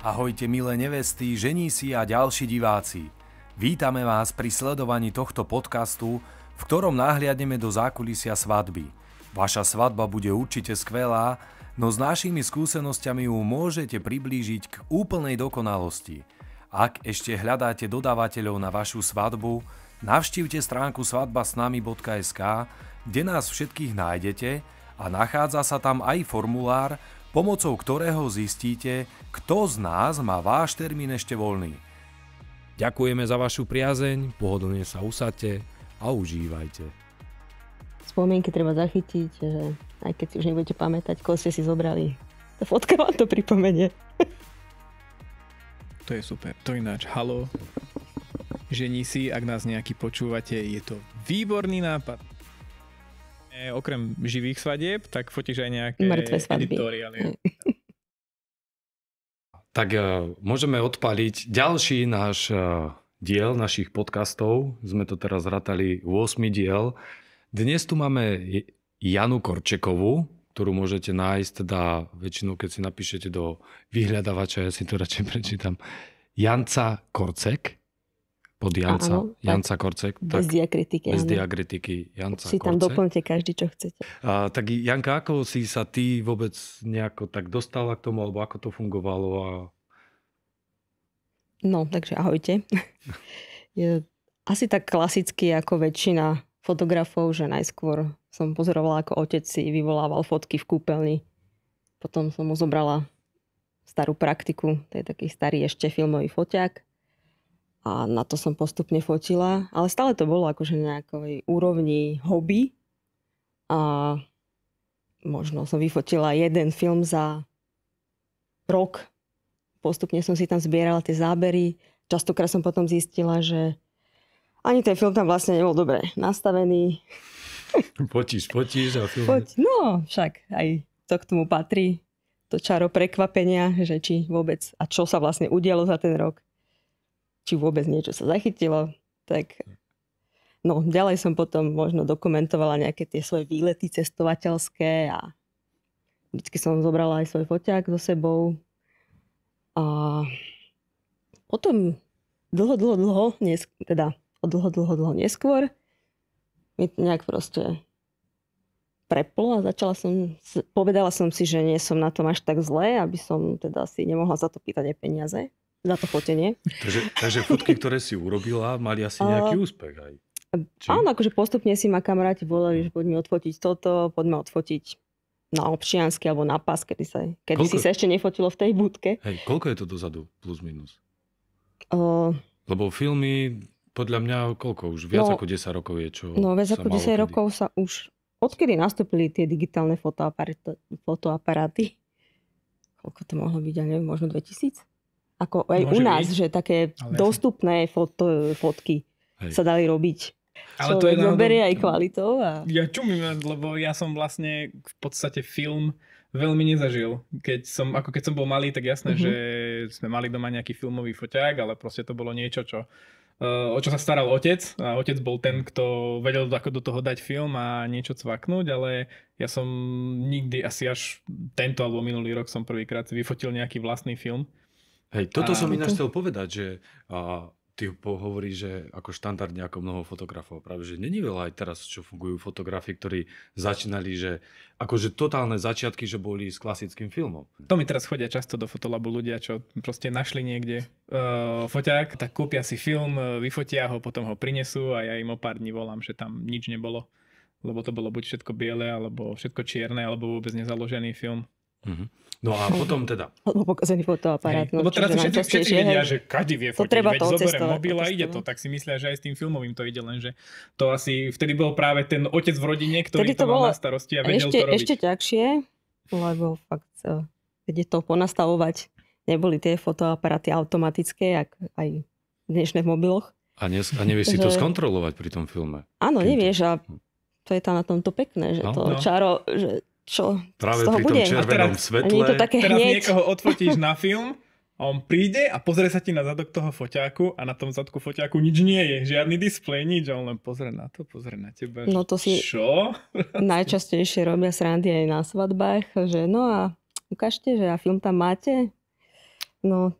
Ahojte milé nevesty, si a ďalší diváci. Vítame vás pri sledovaní tohto podcastu, v ktorom nahliadneme do zákulisia svadby. Vaša svadba bude určite skvelá, no s našimi skúsenosťami ju môžete priblížiť k úplnej dokonalosti. Ak ešte hľadáte dodávateľov na vašu svadbu, navštívte stránku svadbasnami.sk, kde nás všetkých nájdete a nachádza sa tam aj formulár, pomocou ktorého zistíte, kto z nás má váš termín ešte voľný. Ďakujeme za vašu priazeň, pohodlne sa usadte a užívajte. Spomienky treba zachytiť, že aj keď si už nebudete pamätať, koho ste si zobrali. Tá fotka vám to pripomenie. To je super. To ináč, halo. Žení si, ak nás nejaký počúvate, je to výborný nápad okrem živých svadieb, tak fotíš aj nejaké Mŕtve svadby. editoriály. tak eh, môžeme odpaliť ďalší náš eh, diel našich podcastov. Sme to teraz ratali 8 diel. Dnes tu máme Janu Korčekovú, ktorú môžete nájsť, teda väčšinou, keď si napíšete do vyhľadávača, ja si to radšej prečítam, Janca Korcek pod Janca, áno, Janca Korcek. Tak, bez diakritiky. Bez áno. diakritiky Janca Si Korcek. tam doplňte každý, čo chcete. A, tak Janka, ako si sa ty vôbec nejako tak dostala k tomu, alebo ako to fungovalo? A... No, takže ahojte. Je asi tak klasicky ako väčšina fotografov, že najskôr som pozorovala, ako otec si vyvolával fotky v kúpeľni. Potom som mu zobrala starú praktiku, to je taký starý ešte filmový foťák a na to som postupne fotila, ale stále to bolo akože na nejakej úrovni hobby a možno som vyfotila jeden film za rok. Postupne som si tam zbierala tie zábery. Častokrát som potom zistila, že ani ten film tam vlastne nebol dobre nastavený. Potíš, potíš a film... Poď, no, však aj to k tomu patrí. To čaro prekvapenia, že či vôbec a čo sa vlastne udialo za ten rok či vôbec niečo sa zachytilo, tak no, ďalej som potom možno dokumentovala nejaké tie svoje výlety cestovateľské a vždy som zobrala aj svoj foťák so sebou. A potom dlho, dlho, dlho, nesk- teda o dlho, dlho, dlho neskôr mi nejak proste preplo a začala som, povedala som si, že nie som na tom až tak zle, aby som teda si nemohla za to pýtať aj peniaze na to fotenie. Takže, takže fotky, ktoré si urobila, mali asi nejaký uh, úspech aj. Či? Áno, akože postupne si ma kamaráti volali, že poďme odfotiť toto, poďme odfotiť na občiansky alebo na pas, kedy, sa, kedy koľko? si sa ešte nefotilo v tej budke. Hej, koľko je to dozadu plus minus? Uh, Lebo filmy, podľa mňa, koľko už? Viac no, ako 10 rokov je, čo No, viac ako 10 kedy. rokov sa už... Odkedy nastúpili tie digitálne fotoaparáty? fotoaparáty? Koľko to mohlo byť, ja neviem, možno 2000? Ako aj Môže u nás, byť? že také Ale dostupné foto, fotky Hej. sa dali robiť. Ale Čo to je náhodou... aj kvalitou. A... Ja čumím, lebo ja som vlastne v podstate film veľmi nezažil. Keď som, ako keď som bol malý, tak jasné, mm-hmm. že sme mali doma nejaký filmový foťák, ale proste to bolo niečo, čo eh, o čo sa staral otec a otec bol ten, kto vedel ako do toho dať film a niečo cvaknúť, ale ja som nikdy asi až tento alebo minulý rok som prvýkrát vyfotil nejaký vlastný film Hej, toto a... som ináč chcel povedať, že a, ty hovorí, že ako štandardne ako mnoho fotografov, práve že není veľa aj teraz, čo fungujú fotografi, ktorí začínali, že akože totálne začiatky, že boli s klasickým filmom. To mi teraz chodia často do fotolabu ľudia, čo proste našli niekde uh, foťák, tak kúpia si film, e, vyfotia ho, potom ho prinesú a ja im o pár dní volám, že tam nič nebolo lebo to bolo buď všetko biele, alebo všetko čierne, alebo vôbec nezaložený film. Mm-hmm. No a potom teda... Lebo pokazený fotoaparát. No, lebo teraz všetci, všetci vedia, že každý vie fotiť. treba veď to mobil a ide to. Tak si myslia, že aj s tým filmovým to ide, lenže to asi vtedy bol práve ten otec v rodine, ktorý to, to mal na starosti a vedel ešte, to robiť. Ešte ťažšie, lebo fakt vedie eh, to ponastavovať. Neboli tie fotoaparáty automatické, ak aj v dnešných mobiloch. A, ne, a nevieš že... si to skontrolovať pri tom filme. Áno, nevieš a hm. to je tam na tomto pekné, že no, to no. čaro, že čo Práve z toho pri tom červenom teraz, svetle. Nie to také teraz hneď. niekoho odfotíš na film a on príde a pozrie sa ti na zadok toho foťáku a na tom zadku foťáku nič nie je. Žiadny displej, nič. A on len pozrie na to, pozrie na teba. No to si čo? najčastejšie robia srandy aj na svadbách, že no a ukážte, že a film tam máte. No...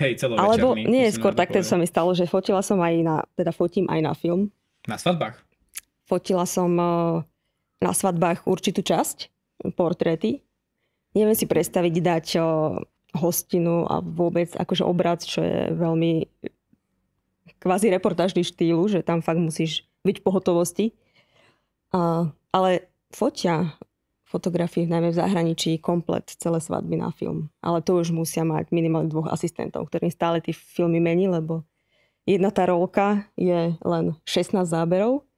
Hej, celo Alebo nie, skôr tak, to sa mi stalo, že fotila som aj na, teda fotím aj na film. Na svadbách? Fotila som eh, na svadbách určitú časť, portréty. Neviem si predstaviť dať hostinu a vôbec akože obrad, čo je veľmi kvázi reportážny štýlu, že tam fakt musíš byť v pohotovosti. A, ale fotia fotografie, najmä v zahraničí, komplet celé svadby na film. Ale to už musia mať minimálne dvoch asistentov, ktorým stále tí filmy mení, lebo jedna tá rolka je len 16 záberov,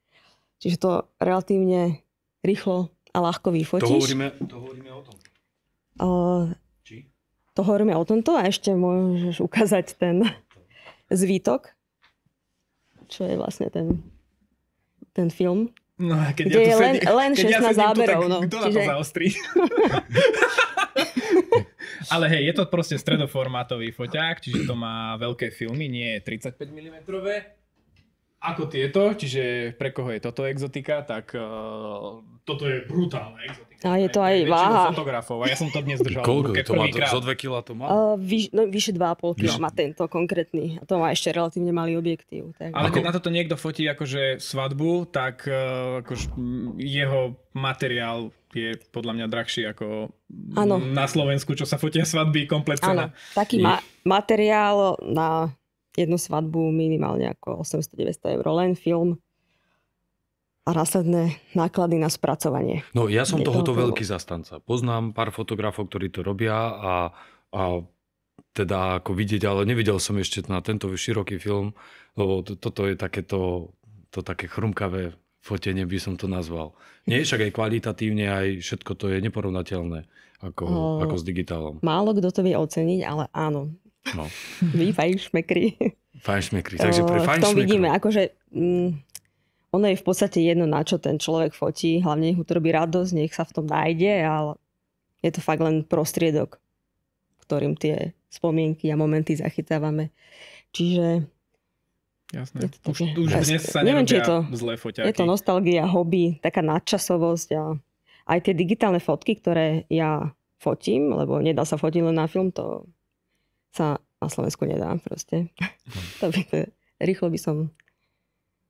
čiže to relatívne rýchlo a ľahko vyfotíš. To hovoríme, to hovoríme o tom. O, Či? To hovoríme o tomto a ešte môžeš ukázať ten zvítok, čo je vlastne ten, ten film. No, keď kde ja je sedím, len, len 16 ja záberov. Tu, tak, no. Kto Čiže... na to zaostrí? Ale hej, je to proste stredoformátový foťák, čiže to má veľké filmy, nie je 35 mm ako tieto, čiže pre koho je toto exotika, tak uh, toto je brutálna exotika. A je to aj, aj váha. fotografov a ja som to dnes držal Koľko to má? Krát. Zo 2 kg to má? Uh, eh, vyš, no, vyše 2,5 kg má tento konkrétny. A to má ešte relatívne malý objektív. Tak... Ale keď na toto niekto fotí akože svadbu, tak uh, akož jeho materiál je podľa mňa drahší ako ano. na Slovensku, čo sa fotia svadby kompletne. taký ma- materiál na jednu svadbu minimálne ako 800-900 eur, len film a následné náklady na spracovanie. No ja som tohoto toho veľký zastanca. Poznám pár fotografov, ktorí to robia a, a teda ako vidieť, ale nevidel som ešte na tento široký film, lebo to, toto je takéto to také chrumkavé fotenie by som to nazval. Nie, však aj kvalitatívne, aj všetko to je neporovnateľné ako, o, ako s digitálom. Málo kto to vie oceniť, ale áno, No. Vy fajnšmekri. Fajnšmekri, takže pre fajnšmekri. V tom vidíme, akože mm, ono je v podstate jedno, na čo ten človek fotí, hlavne nech to robí radosť, nech sa v tom nájde, ale je to fakt len prostriedok, ktorým tie spomienky a momenty zachytávame. Čiže... Jasné. Je to také, už, už dnes sa neviem, či je to, zlé foťáky. Je to nostalgia, hobby, taká nadčasovosť a aj tie digitálne fotky, ktoré ja fotím, lebo nedá sa fotiť len na film, to sa na Slovensku nedá proste. Hm. to by, to, rýchlo by som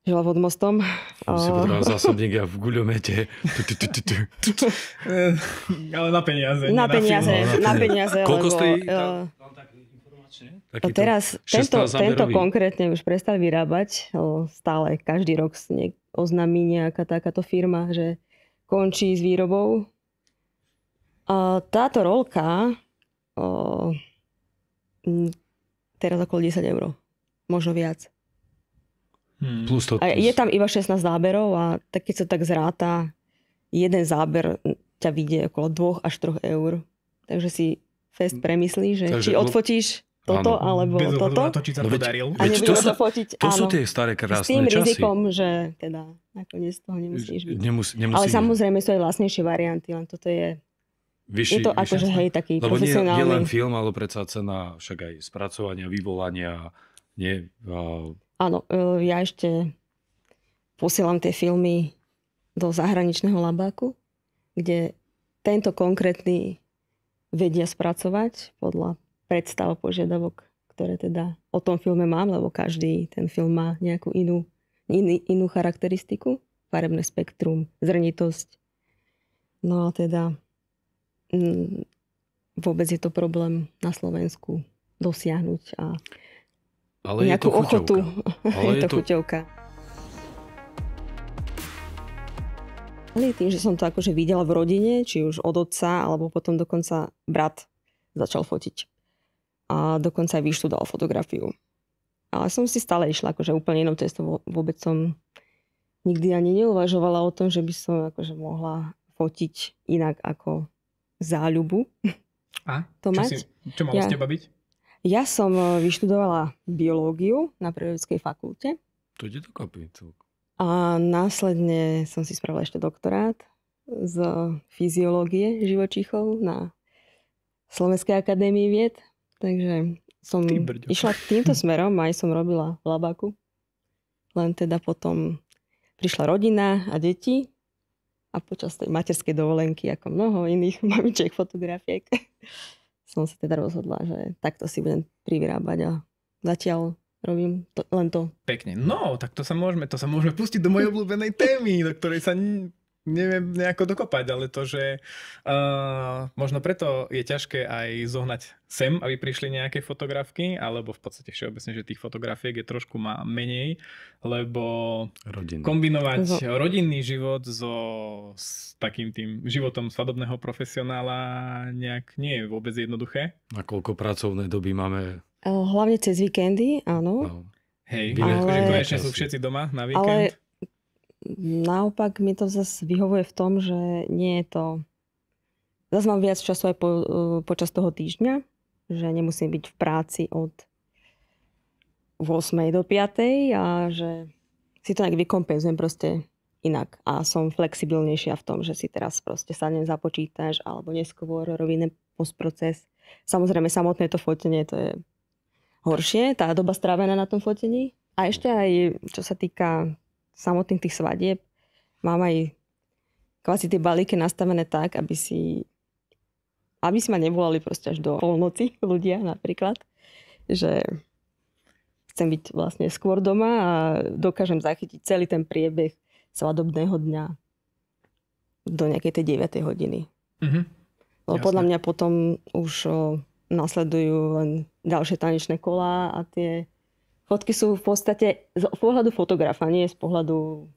žila pod mostom. Si potreboval zásobník a v guľomete. Eh, ale na peniaze. Na peniaze, na peniaze. No, Koľko stojí? Eh, no Takýto teraz tento, tento konkrétne už prestal vyrábať. Stále každý rok oznámi nejaká takáto firma, že končí s výrobou. A táto rolka Mm, teraz okolo 10 eur. Možno viac. Hmm. Plus to, plus. A je tam iba 16 záberov a tak keď sa tak zráta, jeden záber ťa vyjde okolo 2 až 3 eur. Takže si fest mm. premyslí, že Takže, či odfotíš toto áno. alebo Bez toto. Na to, či sa no, veď, A veď, to, sa, fotiť, to áno, sú tie staré krásne časy. S tým časy. rizikom, že teda nakoniec toho nemusíš byť. Nemus, nemusí, Ale samozrejme sú aj vlastnejšie varianty, len toto je vyšší, je to akože hej, taký Lebo profesionálny. Nie, nie len film, ale predsa cena však aj spracovania, vyvolania. Nie, a... Áno, e, ja ešte posielam tie filmy do zahraničného labáku, kde tento konkrétny vedia spracovať podľa predstav požiadavok, ktoré teda o tom filme mám, lebo každý ten film má nejakú inú, in, inú charakteristiku, farebné spektrum, zrnitosť. No a teda Mm, vôbec je to problém na Slovensku dosiahnuť a ale je to ochotu. Ale je, je to, to chuťovka. Ale tým, že som to akože videla v rodine, či už od otca, alebo potom dokonca brat začal fotiť. A dokonca aj vyštudoval fotografiu. Ale som si stále išla akože úplne inou cestou. Vôbec som nikdy ani neuvažovala o tom, že by som akože mohla fotiť inak ako záľubu a? to čo mať. Si, čo malo ja, z teba byť? Ja som e, vyštudovala biológiu na prírodovskej fakulte. To ide dokopy celkom. A následne som si spravila ešte doktorát z fyziológie živočíchov na Slovenskej akadémii vied. Takže som išla týmto smerom, aj som robila v labaku. Len teda potom prišla rodina a deti a počas tej materskej dovolenky, ako mnoho iných mamičiek fotografiek, som sa teda rozhodla, že takto si budem privyrábať a zatiaľ robím to, len to. Pekne. No, tak to sa môžeme, to sa môžeme pustiť do mojej obľúbenej témy, do ktorej sa neviem nejako dokopať, ale to, že uh, možno preto je ťažké aj zohnať sem, aby prišli nejaké fotografky, alebo v podstate všeobecne, že tých fotografiek je trošku má menej, lebo rodinný. kombinovať no. rodinný život so s takým tým životom svadobného profesionála nejak nie je vôbec jednoduché. koľko pracovnej doby máme? Eh, hlavne cez víkendy, áno. No. Hej, ale... konečne sú všetci doma na víkend. Ale naopak mi to zase vyhovuje v tom, že nie je to... Zase mám viac času aj po, eh, počas toho týždňa, že nemusím byť v práci od 8. do 5. a že si to nejak vykompenzujem proste inak a som flexibilnejšia v tom, že si teraz proste sa nezapočítaš alebo neskôr rovine postproces. Samozrejme, samotné to fotenie to je horšie, tá doba strávená na tom fotení. A ešte aj, čo sa týka samotných tých svadieb mám aj kvasi tie balíky nastavené tak, aby si aby si ma nevolali proste až do polnoci ľudia napríklad, že chcem byť vlastne skôr doma a dokážem zachytiť celý ten priebeh svadobného dňa do nejakej tej 9. hodiny. Mm-hmm. Lebo podľa mňa potom už o, nasledujú len ďalšie tanečné kolá a tie fotky sú v podstate z pohľadu fotografa, nie z pohľadu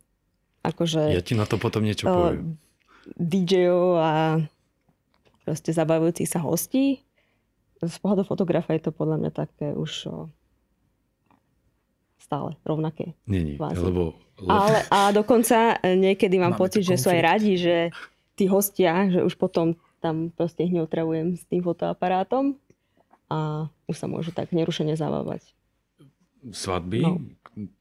akože... Ja ti na to potom niečo uh, poviem. DJov a proste zabavujúcich sa hostí. Z pohľadu fotografa je to podľa mňa také už uh, stále rovnaké. Nie, nie, lebo, lebo... Ale, a dokonca eh, niekedy mám Máme pocit, že sú aj radi, že tí hostia, že už potom tam proste ich neotravujem s tým fotoaparátom a už sa môžu tak nerušene zabávať svadby, no.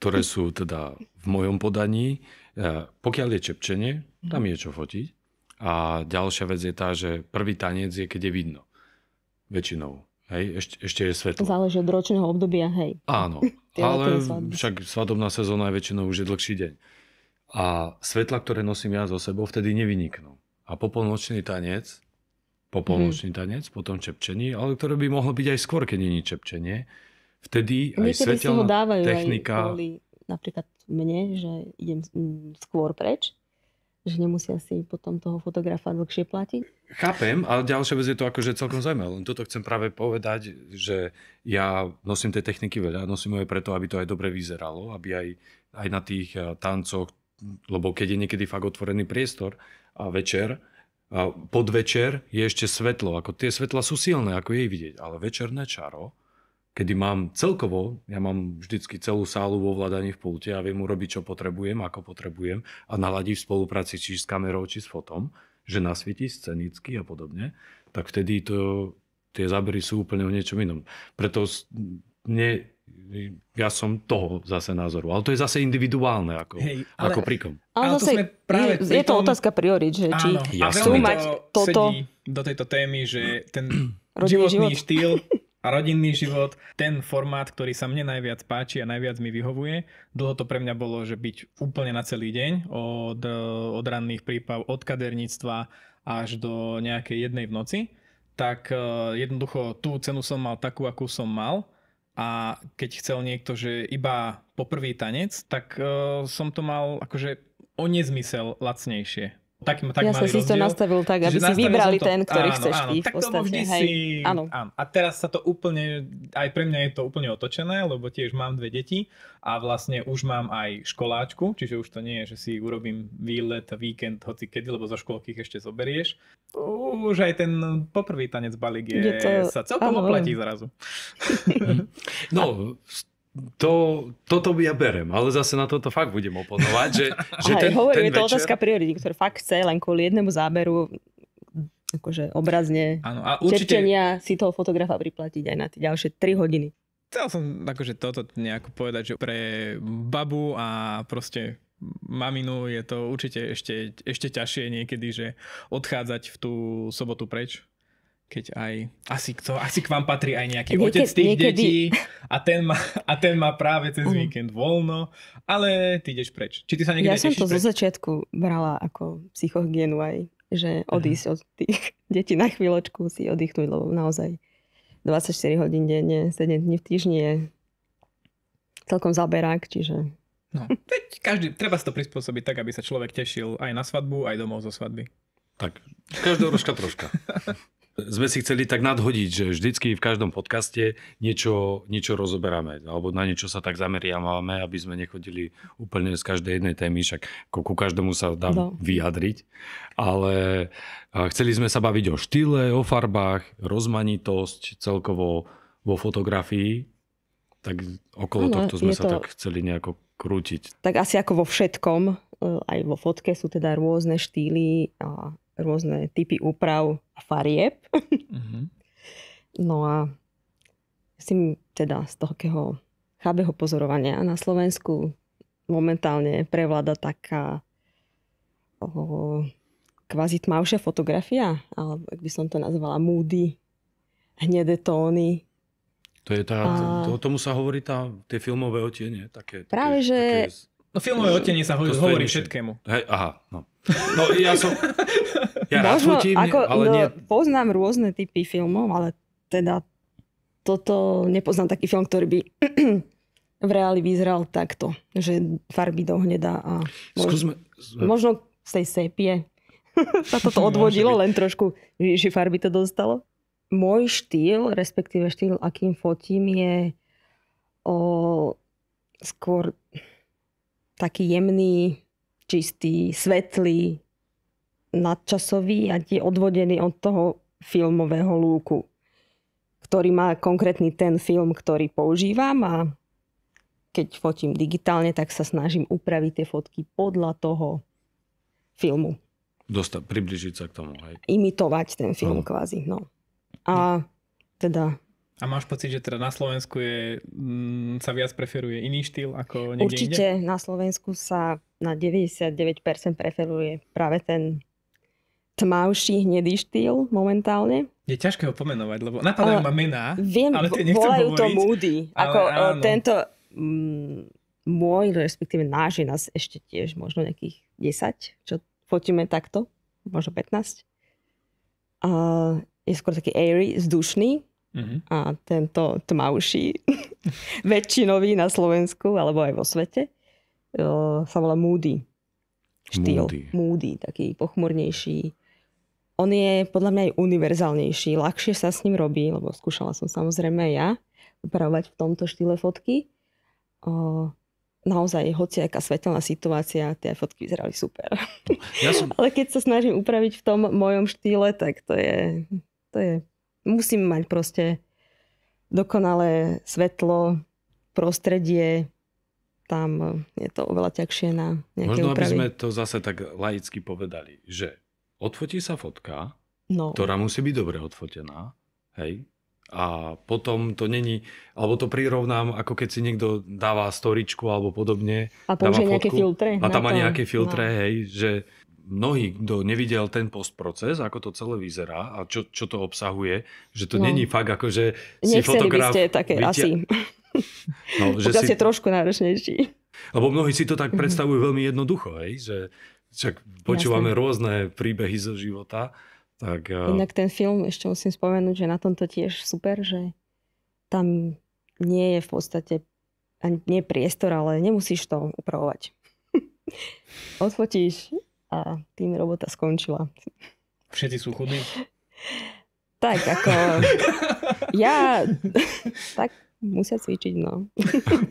ktoré sú teda v mojom podaní. E, pokiaľ je čepčenie, tam je čo fotiť. A ďalšia vec je tá, že prvý tanec je, keď je vidno. Väčšinou. Hej, ešte, ešte je svetlo. Záleží od ročného obdobia, hej. Áno, ale však svadobná sezóna je väčšinou už je dlhší deň. A svetla, ktoré nosím ja so sebou, vtedy nevyniknú. A popolnočný tanec, popolnočný hmm. tanec, potom čepčenie, ale ktoré by mohlo byť aj skôr, keď není čepčenie, vtedy aj Niekedy svetelná si dávajú technika... Aj kvôli, napríklad mne, že idem skôr preč, že nemusia si potom toho fotografa dlhšie platiť. Chápem, ale ďalšia vec je to akože celkom zaujímavé. Len toto chcem práve povedať, že ja nosím tej techniky veľa, nosím ju aj preto, aby to aj dobre vyzeralo, aby aj, aj na tých eh, tancoch, lebo keď je niekedy fakt otvorený priestor a večer, a podvečer je ešte svetlo, ako tie svetla sú silné, ako jej vidieť, ale večerné čaro, kedy mám celkovo, ja mám vždycky celú sálu vo vládaní v pulte a viem urobiť, čo potrebujem, ako potrebujem a naladí v spolupráci či s kamerou, či s fotom, že nasvieti scenicky a podobne, tak vtedy to, tie zábery sú úplne o niečom inom. Preto ne, ja som toho zase názoru. Ale to je zase individuálne ako, Hej, ale, ako príkom. Ale, ale zase to práve je, je to otázka priorit, že či chcú mať to toto... do tejto témy, že ten životný život. štýl a rodinný život, ten formát, ktorý sa mne najviac páči a najviac mi vyhovuje. Dlho to pre mňa bolo, že byť úplne na celý deň od, od ranných príprav, od kaderníctva až do nejakej jednej v noci. Tak e, jednoducho tú cenu som mal takú, akú som mal a keď chcel niekto, že iba poprvý tanec, tak e, som to mal akože o nezmysel lacnejšie taký, tak ja som si rozdiel, to nastavil tak, aby si vybrali to, ten, ktorý áno, chceš áno, ty. Tak to vždy hej, si... Áno. áno. A teraz sa to úplne, aj pre mňa je to úplne otočené, lebo tiež mám dve deti a vlastne už mám aj školáčku, čiže už to nie je, že si urobím výlet, víkend, hoci kedy, lebo zo školky ich ešte zoberieš. Už aj ten poprvý tanec balík je, je to... sa celkom áno. oplatí zrazu. no, to, toto ja berem, ale zase na toto fakt budem oponovať, že, že ten, hovorím, ten je to večer... otázka priority, ktorý fakt chce len kvôli jednému záberu akože obrazne ano, a určite... si toho fotografa priplatiť aj na tie ďalšie 3 hodiny. Chcel som akože toto nejako povedať, že pre babu a proste maminu je to určite ešte, ešte ťažšie niekedy, že odchádzať v tú sobotu preč keď aj, asi, kto, asi k vám patrí aj nejaký niekedy, otec tých niekedy. detí a ten, má, a ten má práve cez mm. víkend voľno, ale ty ideš preč. Či ty sa niekedy Ja som to preč? zo začiatku brala ako psychohygienu aj, že odísť Aha. od tých detí na chvíľočku si oddychnúť, lebo naozaj 24 hodín denne, 7 dní v týždni je celkom zaberák, čiže... No, teď každý, treba si to prispôsobiť tak, aby sa človek tešil aj na svadbu, aj domov zo svadby. Tak, každá troška. sme si chceli tak nadhodiť, že vždycky v každom podcaste niečo, niečo rozoberáme, alebo na niečo sa tak zameriavame, aby sme nechodili úplne z každej jednej témy, však ku každému sa dá no. vyjadriť. Ale chceli sme sa baviť o štýle, o farbách, rozmanitosť celkovo vo fotografii, tak okolo ano, tohto sme sa to... tak chceli nejako krútiť. Tak asi ako vo všetkom, e, aj vo fotke sú teda rôzne štýly a rôzne typy úprav a farieb. Mm-hmm. No a si teda z toho chábeho pozorovania na Slovensku momentálne prevláda taká o, kvázi tmavšia fotografia, alebo ak by som to nazvala múdy, hnedé tóny. To je tá, a... to, tomu sa hovorí tá, tie filmové otenie. Také, také, práve, že... Také... No filmové otenie sa hovorí, hovorí všetkému. Hej, aha, no. No ja som... Ja Možno, rád ako, ale no, nie... Poznám rôzne typy filmov, ale teda toto nepoznám taký film, ktorý by v reáli vyzeral takto, že farby do hneda a Skúsme... možno z tej sepie sa toto odvodilo, len trošku vyššie farby to dostalo. Môj štýl, respektíve štýl, akým fotím, je o, skôr taký jemný, čistý, svetlý, nadčasový a je odvodený od toho filmového lúku, ktorý má konkrétny ten film, ktorý používam a keď fotím digitálne, tak sa snažím upraviť tie fotky podľa toho filmu. Dosta, približiť sa k tomu. Hej. Imitovať ten film no. kvázi. No. A teda a máš pocit, že teda na Slovensku je, m, mm, sa viac preferuje iný štýl ako niekde Určite inde? na Slovensku sa na 99% preferuje práve ten tmavší hnedý štýl momentálne. Je ťažké ho pomenovať, lebo napadajú ma mená, viem, ale tie nechcem volajú hovoriť, to Moody. Ako e, áno. tento mm, môj, respektíve náš je nás ešte tiež možno nejakých 10, čo fotíme takto, možno 15. A je skôr taký airy, vzdušný. Uh-huh. A tento tmavší, väčšinový na Slovensku alebo aj vo svete sa volá Moody štýl. Moody. Moody, taký pochmurnejší. On je podľa mňa aj univerzálnejší. Ľahšie sa s ním robí, lebo skúšala som samozrejme ja upravovať v tomto štýle fotky. Uh, naozaj, hoci aká svetelná situácia, tie fotky vyzerali super. Ja som... Ale keď sa snažím upraviť v tom mojom štýle, tak to je... To je musím mať proste dokonalé svetlo, prostredie, tam e, je to oveľa ťažšie na nejaké Možno, úpravy. aby sme to zase tak laicky povedali, že odfotí sa fotka, no. ktorá musí byť dobre odfotená, hej, a potom to není, alebo to prirovnám, ako keď si niekto dáva storičku alebo podobne. A použije nejaké filtre. A tam má nejaké filtre, no. hej, že mnohí, kto nevidel ten postproces, ako to celé vyzerá a čo, čo to obsahuje, že to no. není fakt ako, že si Nechceli fotograf... by ste také, vytia- asi. No, že si... je trošku náročnejší. Lebo mnohí si to tak mhm. predstavujú veľmi jednoducho, hej? že čak počúvame Jasne. rôzne príbehy zo života. Tak, uh... Inak ten film, ešte musím spomenúť, že na tomto tiež super, že tam nie je v podstate ani nie priestor, ale nemusíš to upravovať. Odfotíš a tým robota skončila. Všetci sú chudí? tak, ako... ja... tak Musia cvičiť, no.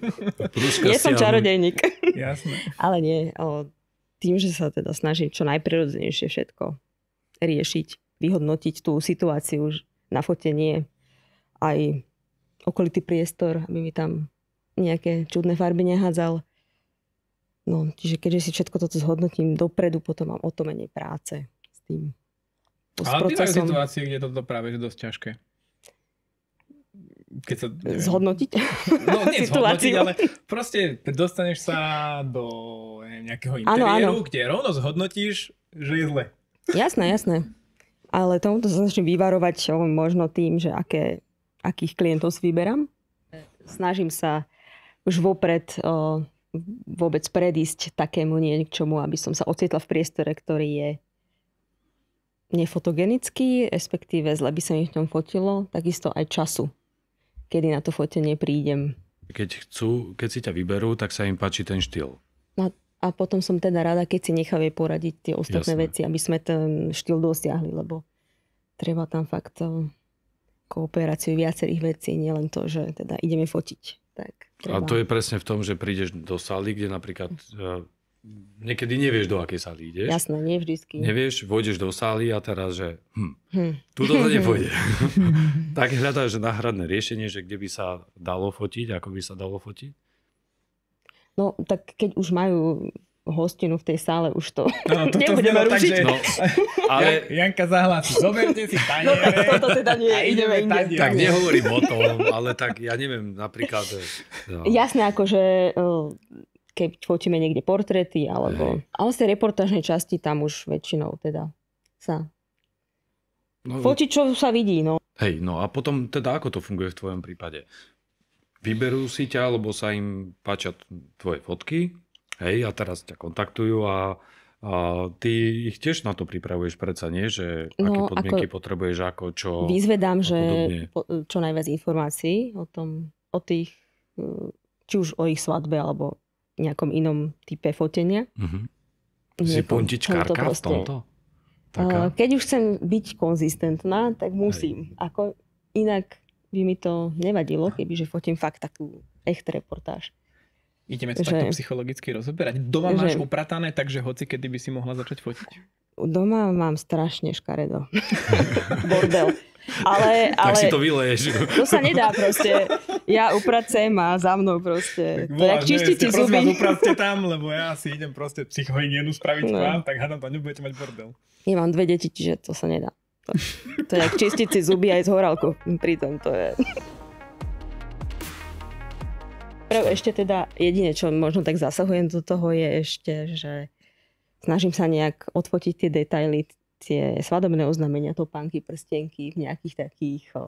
Nie som čarodejník. Jasné. Ale nie, o, tým, že sa teda snažím čo najprirodzenejšie všetko riešiť, vyhodnotiť tú situáciu na fotenie, aj okolitý priestor, aby mi tam nejaké čudné farby nehádzal. No, čiže keďže si všetko toto zhodnotím dopredu, potom mám o to menej práce s tým. Ale situácie, kde je toto práve dosť ťažké keď sa... Neviem, zhodnotiť? No, nie situáciu. zhodnotiť, ale proste dostaneš sa do nejakého interiéru, ano, ano. kde rovno zhodnotíš, že je zle. Jasné, jasné. Ale tomuto sa začnem vyvarovať možno tým, že aké, akých klientov si vyberám. Snažím sa už vopred o, vôbec predísť takému niečomu, aby som sa ocitla v priestore, ktorý je nefotogenický, respektíve zle by sa mi v ňom fotilo, takisto aj času kedy na to fotenie prídem. Keď chcú, keď si ťa vyberú, tak sa im páči ten štýl. No a potom som teda rada, keď si nechávajú poradiť tie ostatné Jasné. veci, aby sme ten štýl dosiahli, lebo treba tam fakt eh, kooperáciu viacerých vecí, nielen to, že teda ideme fotiť. Tak, treba. A to je presne v tom, že prídeš do sály, kde napríklad eh, niekedy nevieš, do akej sály ideš. Jasné, nie vždycky. Nevieš, vojdeš do sály a teraz, že hm, hm. tu to nepôjde. tak hľadáš náhradné riešenie, že kde by sa dalo fotiť, ako by sa dalo fotiť. No, tak keď už majú hostinu v tej sále už to no, no toto nebudeme rušiť. Tak, že... no, ale... Janka zahlási, zoberte si tanie. No, toto teda nie, a ideme, ideme taniere. Tak nehovorím o tom, ale tak ja neviem, napríklad... Eh, no. Jasné, akože keď fotíme niekde portréty alebo... Hej. Ale z tej reportážnej časti tam už väčšinou teda sa... No, no, Fotiť, čo sa vidí, no. Hej, no a potom teda ako to funguje v tvojom prípade? Vyberú si ťa, alebo sa im páčia tvoje fotky, hej, a teraz ťa kontaktujú a a ty ich tiež na to pripravuješ predsa, nie? Že no, aké podmienky ako potrebuješ, ako čo... Vyzvedám, že po, čo najviac informácií o tom, o tých, hm, či už o ich svadbe, alebo nejakom inom type fotenia. Mm-hmm. Si puntičkárka v tomto? Taká? Eh, keď už chcem byť konzistentná, tak musím. Hej. Ako inak by mi to nevadilo, kebyže fotím fakt takú echt reportáž. Ideme to že, takto psychologicky rozoberať. Doma že, máš upratané, takže hoci kedy by si mohla začať fotiť. Doma mám strašne škaredo. Bordel. Ale, ale, si to vyleješ. To sa nedá proste. Ja upracem a za mnou proste. Tak jak čistíte zuby. Upracte tam, lebo ja si idem proste psychohygienu spraviť no. vám, tak hádam tam nebudete mať bordel. Ja mám dve deti, čiže to sa nedá. To, to je jak čistiť si zuby aj s horálkou. Pritom to je... Ešte teda jedine, čo možno tak zasahujem do toho, je ešte, že snažím sa nejak odfotiť tie detaily tie svadobné oznámenia, topánky, prstenky v nejakých takých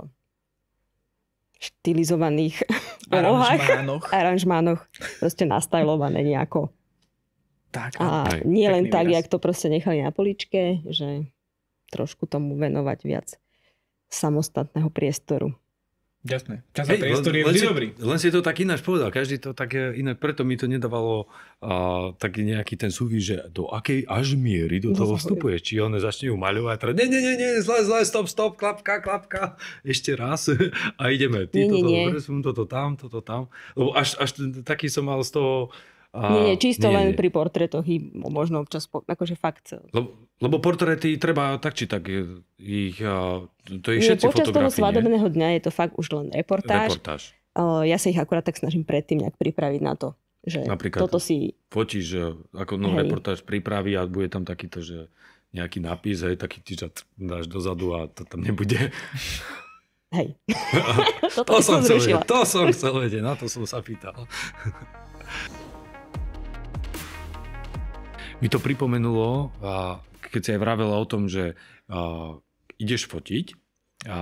štilizovaných rohách, aranžmánoch. aranžmánoch, proste nastajlované nejako. Tak, a aj, no, nie len tak, výraz. jak to proste nechali na poličke, že trošku tomu venovať viac samostatného priestoru. Jasné. Čas a Hej, priestor je vždy si, dobrý. Len si to tak ináč povedal. Každý to tak iné, preto mi to nedávalo uh, taký nejaký ten súvis, že do akej až miery do no, toho vstupuje. Či on začne ju maľovať, Nie, nie, nie, nie, zle, zle, stop, stop, klapka, klapka, ešte raz a ideme. Ty nie, toto, nie. nie. som toto tam, toto tam. Lebo až, až taký som mal z toho Uh, a, nie, nie, čisto nie, len nie. pri portrétoch možno občas, akože fakt. Lebo, lebo portréty treba tak či tak, ich, to je všetci Počas toho svadobného dňa je to fakt už len reportáž. reportáž. Ja sa ich akurát tak snažím predtým nejak pripraviť na to, že Napríklad toto si... fotíš, ako no, reportáž pripraví a bude tam takýto, že nejaký nápis, hej, taký ti dáš dozadu a to tam nebude. Hej. to, som chcel vedieť, to som chcel vedieť, na to som sa pýtal. mi to pripomenulo, keď sa aj vravela o tom, že ideš fotiť a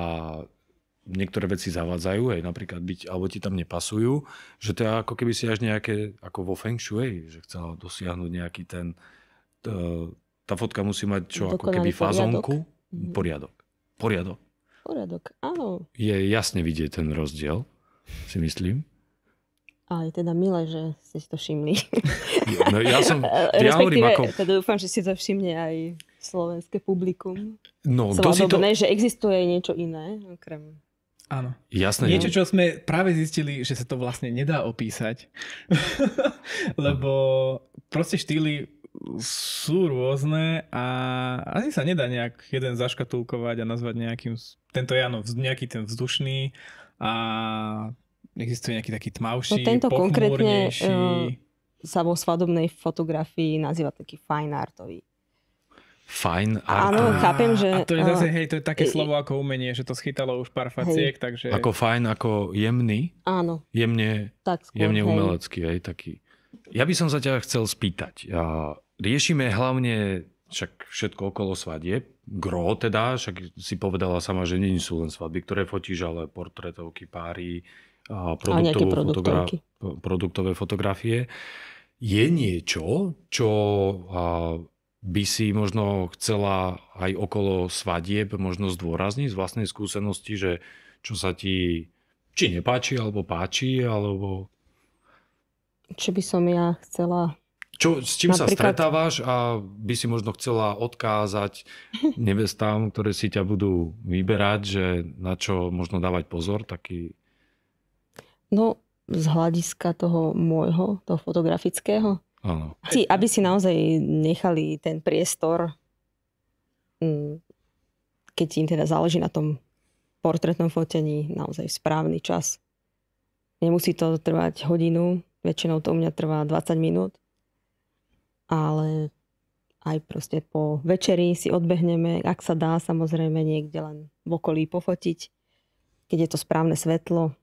niektoré veci zavádzajú, aj napríklad byť, alebo ti tam nepasujú, že to je ako keby si až nejaké, ako vo Feng Shui, že chcela dosiahnuť nejaký ten, tá fotka musí mať čo, Dokonalý ako keby fazonku, mhm. poriadok. Poriadok. Poriadok, áno. Je jasne vidieť ten rozdiel, si myslím. Ale teda milé, že ste si to všimli. No, ja som, ja hovorím ako... Teda dúfam, že si to všimne aj slovenské publikum. No, kto si to... že existuje niečo iné, okrem Áno. Jasné. Niečo, čo sme práve zistili, že sa to vlastne nedá opísať, lebo proste štýly sú rôzne a asi sa nedá nejak jeden zaškatulkovať a nazvať nejakým, tento je áno, nejaký ten vzdušný a Existuje nejaký taký no, tmavší, no tento konkrétne uh, sa vo svadobnej fotografii nazýva taký fine artový. Fine art. Áno, chápem, že... A to je zase, hej, to je také slovo ako umenie, že to schytalo už pár faciek, hej. takže... Ako fajn, ako jemný? Áno. Jemne, tak skôr, jemne hej. umelecký, hej, taký. Ja by som sa ťa chcel spýtať. Riešime hlavne však všetko okolo svadieb, gro teda, však si povedala sama, že nie sú len svadby, ktoré fotíš, ale portrétovky, páry, produktovú fotogra- produktové fotografie. Je niečo, čo by si možno chcela aj okolo svadieb možno zdôrazniť z vlastnej skúsenosti, že čo sa ti či nepáči, alebo páči, alebo... Čo by som ja chcela... Čo, s čím Napríklad... sa stretávaš a by si možno chcela odkázať nevestám, ktoré si ťa budú vyberať, že na čo možno dávať pozor, taký No, z hľadiska toho môjho, toho fotografického. Áno. Chci, aby si naozaj nechali ten priestor, mm, keď im teda záleží na tom portrétnom fotení, naozaj správny čas. Nemusí to trvať hodinu, väčšinou to u mňa trvá 20 minút, ale aj proste po večeri si odbehneme, ak sa dá samozrejme niekde len v okolí pofotiť, keď je to správne svetlo,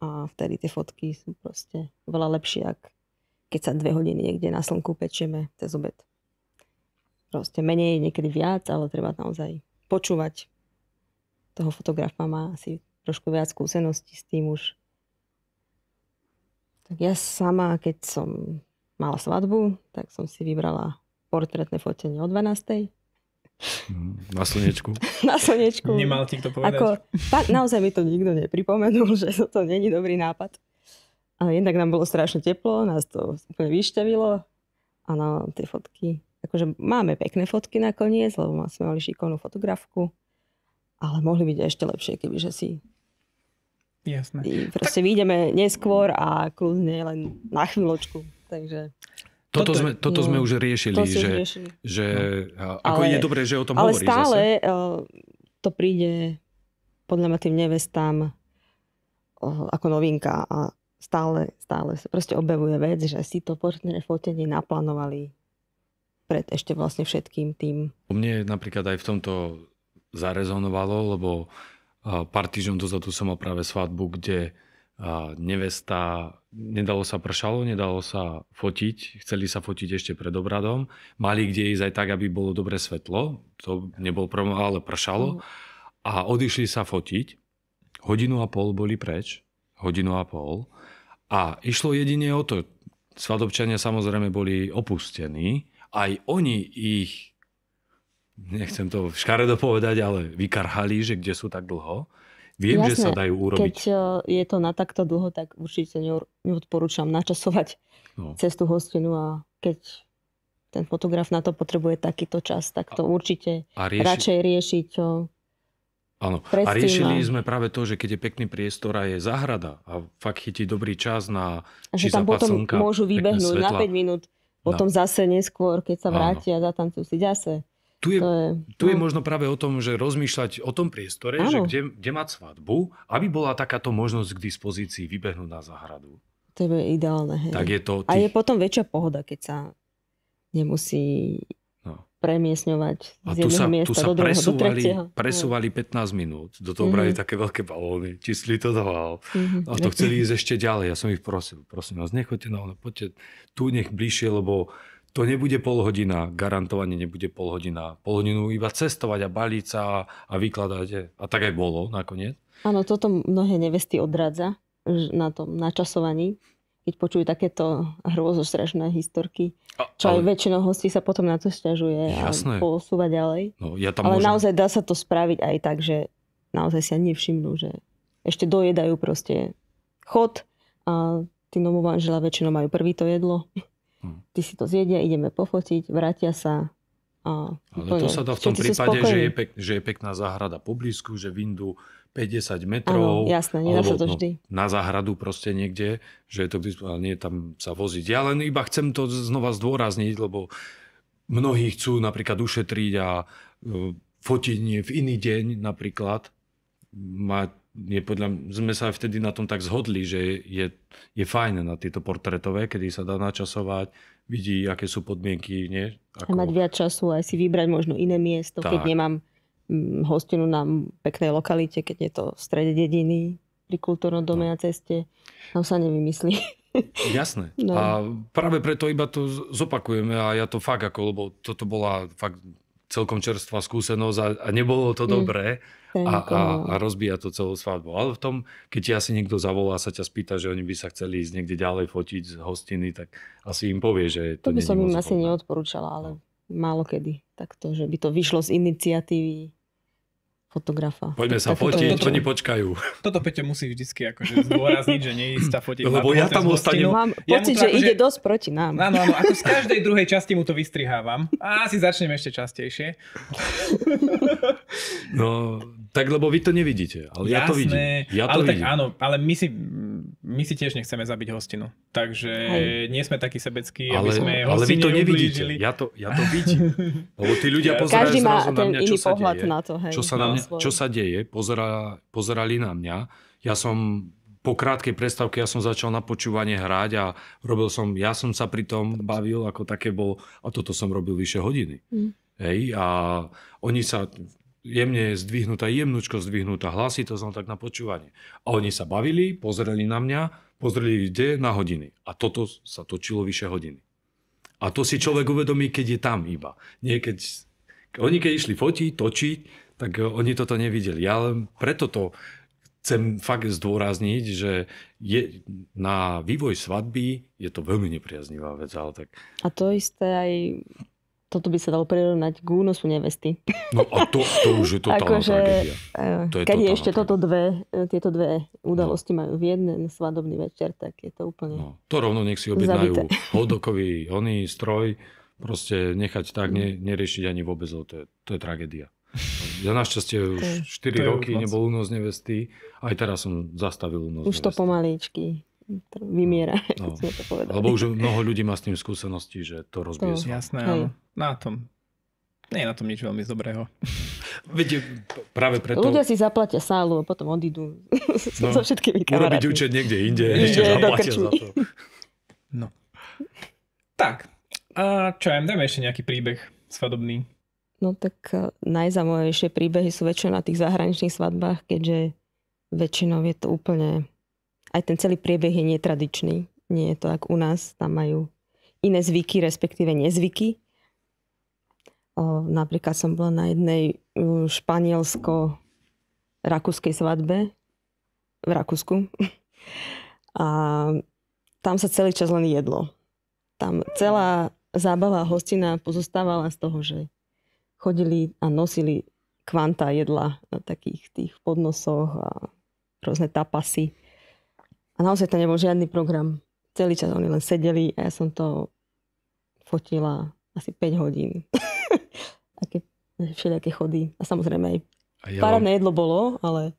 a vtedy tie fotky sú proste veľa lepšie, ak keď sa dve hodiny niekde na slnku pečieme cez obed. Proste menej, niekedy viac, ale treba naozaj počúvať. Toho fotografa má asi trošku viac skúseností s tým už. Tak ja sama, keď som mala svadbu, tak som si vybrala portrétne fotenie o 12. Mm, na slnečku. Na slnečku. Nemal ti kto povedať. Ako, pa, naozaj mi to nikto nepripomenul, že to není dobrý nápad. A jednak nám bolo strašne teplo, nás to úplne vyšťavilo. A na no, tie fotky, akože máme pekné fotky nakoniec, lebo sme mali šikovnú fotografku. Ale mohli byť ešte lepšie, kebyže si Jasné. I proste tak... vyjdeme neskôr a kľudne len na chvíľočku. Takže toto, toto, sme, toto no, sme už riešili, to že, riešili. že no. ako ale, je dobré, že o tom ale stále zase. Eh, to príde podľa ma tým nevestám eh, ako novinka a stále, stále sa proste objavuje vec, že si to portné fotenie naplánovali pred ešte vlastne všetkým tým. U Mne napríklad aj v tomto zarezonovalo, lebo pár týždňov dozadu som mal práve svadbu, kde nevesta, nedalo sa pršalo, nedalo sa fotiť, chceli sa fotiť ešte pred obradom, mali kde ísť aj tak, aby bolo dobré svetlo, to nebol problém, ale pršalo mhm. a odišli sa fotiť, hodinu a pol boli preč, hodinu a pol a išlo jedine o to, svadobčania samozrejme boli opustení, aj oni ich, nechcem to škaredo povedať, ale vykarhali, že kde sú tak dlho, Viem, Jasne, že sa dajú urobiť. Keď e, je to na takto dlho, tak určite neodporúčam načasovať no. cestu hostinu a keď ten fotograf na to potrebuje takýto čas, tak to a, určite a rieši... radšej riešiť e, Áno. A riešili sme práve to, že keď je pekný priestor a je záhrada a fakt chytí dobrý čas na A že tam potom slnka, môžu vybehnúť na 5 minút, potom na... zase neskôr, keď sa vrátia, zatancujú si zase. Tu je, to je, tu je no. možno práve o tom, že rozmýšľať o tom priestore, že kde, kde mať svadbu, aby bola takáto možnosť k dispozícii vybehnúť na záhradu. To je ideálne. Hej. Tak je to tých... A je potom väčšia pohoda, keď sa nemusí no. premiesňovať A z tu sa, miesta tu sa do druhého, presúvali, do presúvali 15 no. minút. Do toho mm-hmm. také veľké balóny. Čísli to dával. Mm-hmm. A to chceli ísť ešte ďalej. Ja som ich prosil. Prosím vás, nechoďte na ono, poďte tu nech bližšie, lebo to nebude pol hodina, garantovane nebude pol hodina. Pol hodinu iba cestovať a baliť sa a, vykladať. E, a tak aj bolo nakoniec. Áno, toto mnohé nevesty odradza na tom načasovaní, keď počujú takéto hrôzostrašné historky. A, čo ale... aj väčšinou hostí sa potom na to sťažuje Jasné. a posúva ďalej. No, ja tam ale môžem... naozaj dá sa to spraviť aj tak, že naozaj sa nevšimnú, že ešte dojedajú proste chod a tí že väčšinou majú prvý to jedlo. Hm. Ty si to zjedia, ideme pofotiť, vrátia sa. A Ale to, to sa dá v tom prípade, že je, pek, že je pekná záhrada poblízku, že vindu 50 metrov. Ano, jasné, nedá sa to no, vždy. No, na záhradu proste niekde, že je to, nie tam sa voziť. Ja len iba chcem to znova zdôrazniť, lebo mnohí chcú napríklad ušetriť a e, fotiť v iný deň napríklad. Mať je podľa, sme sa aj vtedy na tom tak zhodli, že je, je fajn na tieto portretové, kedy sa dá načasovať, vidí, aké sú podmienky. Nie? Ako... A mať viac času aj si vybrať možno iné miesto, tak. keď nemám hostinu na peknej lokalite, keď je to v strede dediny, pri kultúrnom dome no. a ceste. Tam sa nevymyslí. Jasné. No. A práve preto iba to zopakujeme a ja to fakt ako, lebo toto bola fakt celkom čerstvá skúsenosť a, a nebolo to mm. dobré a, a, a rozbíja to celú svadbu. Ale v tom, keď ti asi niekto zavolá a sa ťa spýta, že oni by sa chceli ísť niekde ďalej fotiť z hostiny, tak asi im povie, že to, to by som im asi neodporúčala, ale no. málo kedy takto, že by to vyšlo z iniciatívy fotografa. Poďme sa fotiť, čo oni počkajú. Toto Peťo musí vždycky akože zdôrazniť, že neísť sa fotiť. Lebo ja tam ostanem. Mám ja pocit, že akože... ide dosť proti nám. Áno, áno, ako z každej druhej časti mu to vystrihávam. A asi začnem ešte častejšie. No, tak lebo vy to nevidíte, ale Jasné, ja to vidím. Ja to ale vidím. tak áno, ale my si, my si tiež nechceme zabiť hostinu. Takže Aj. nie sme takí sebeckí, ale, aby sme Ale vy to nevidíte, ja to, ja to vidím. Lebo tí ľudia pozerajú Každý má ten na mňa, iný pohľad na to. Hej. Čo sa nám mňa, čo sa deje, pozera, pozerali na mňa. Ja som po krátkej prestávke ja som začal na počúvanie hrať a robil som, ja som sa pri tom bavil, ako také bol, a toto som robil vyše hodiny. Mm. Hej, a oni sa, jemne zdvihnutá, jemnučko zdvihnutá, hlasy, to som tak na počúvanie. A oni sa bavili, pozreli na mňa, pozreli kde, na hodiny. A toto sa točilo vyše hodiny. A to si človek uvedomí, keď je tam iba. Nie, keď, oni keď išli fotiť, točiť, tak e, oni toto nevideli. Ja len preto to chcem fakt zdôrazniť, že je, na vývoj svadby je to veľmi nepriaznivá vec. Ale tak... A to isté aj toto by sa dalo prirovnať k únosu nevesty. No a to, to už je totálna že, akože, tragédia. E, to je keď je ešte toto dve, e, tieto dve udalosti no. majú v jeden svadobný večer, tak je to úplne no. To rovno nech si objednajú zabité. hodokový oný stroj, proste nechať tak, ne, neriešiť ani vôbec, to je, to je tragédia. Ja našťastie už to 4 roky roky nebol únos nevesty. Aj teraz som zastavil únos Už nevesty. to pomaličky vymiera, no, no. sme to povedali. Lebo už mnoho ľudí má s tým skúsenosti, že to rozbije to. Jasné, áno. Na tom. Nie je na tom nič veľmi dobrého. Viete, eh, práve preto... Ľudia si zaplatia sálu a potom odídu no, so všetkými kamarátmi. Urobiť účet niekde inde, ešte zaplatia za to. No. Tak, a čo aj, dajme ešte nejaký príbeh svadobný. No tak eh, najzaujímavejšie príbehy sú väčšinou na tých zahraničných svadbách, keďže väčšinou je to úplne... Aj ten celý priebeh je netradičný. Nie je to ako u nás, tam majú iné zvyky, respektíve nezvyky. O, napríklad som bola na jednej mm, španielsko-rakúskej svadbe v Rakúsku. A tam sa celý čas len jedlo. Tam celá zábava hostina pozostávala z toho, že chodili a nosili kvanta jedla na takých tých podnosoch a rôzne tapasy. A naozaj to nebol žiadny program. Celý čas oni len sedeli a ja som to fotila asi 5 hodín. Aké všelijaké chody. A samozrejme aj a jedlo bolo, ale